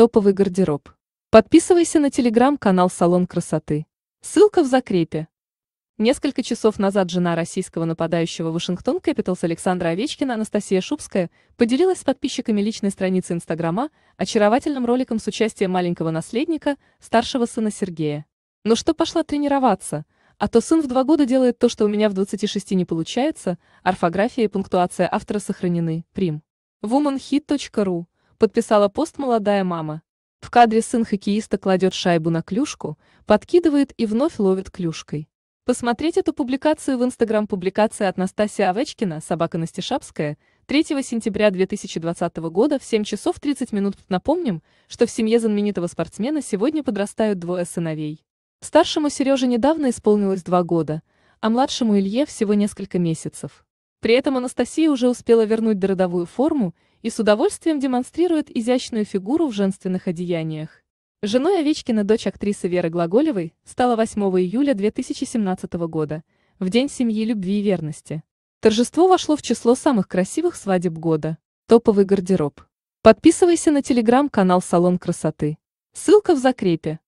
Топовый гардероб. Подписывайся на телеграм-канал «Салон красоты». Ссылка в закрепе. Несколько часов назад жена российского нападающего Вашингтон Кэпиталс Александра Овечкина Анастасия Шубская поделилась с подписчиками личной страницы Инстаграма очаровательным роликом с участием маленького наследника, старшего сына Сергея. «Ну что пошла тренироваться? А то сын в два года делает то, что у меня в 26 не получается, орфография и пунктуация автора сохранены, прим. womanhit.ru подписала пост молодая мама. В кадре сын хоккеиста кладет шайбу на клюшку, подкидывает и вновь ловит клюшкой. Посмотреть эту публикацию в Инстаграм публикация от Настасии Овечкина, собака Настишапская, 3 сентября 2020 года в 7 часов 30 минут. Напомним, что в семье знаменитого спортсмена сегодня подрастают двое сыновей. Старшему Сереже недавно исполнилось два года, а младшему Илье всего несколько месяцев. При этом Анастасия уже успела вернуть дородовую форму и с удовольствием демонстрирует изящную фигуру в женственных одеяниях. Женой Овечкина дочь актрисы Веры Глаголевой стала 8 июля 2017 года, в День семьи, любви и верности. Торжество вошло в число самых красивых свадеб года. Топовый гардероб. Подписывайся на телеграм-канал «Салон красоты». Ссылка в закрепе.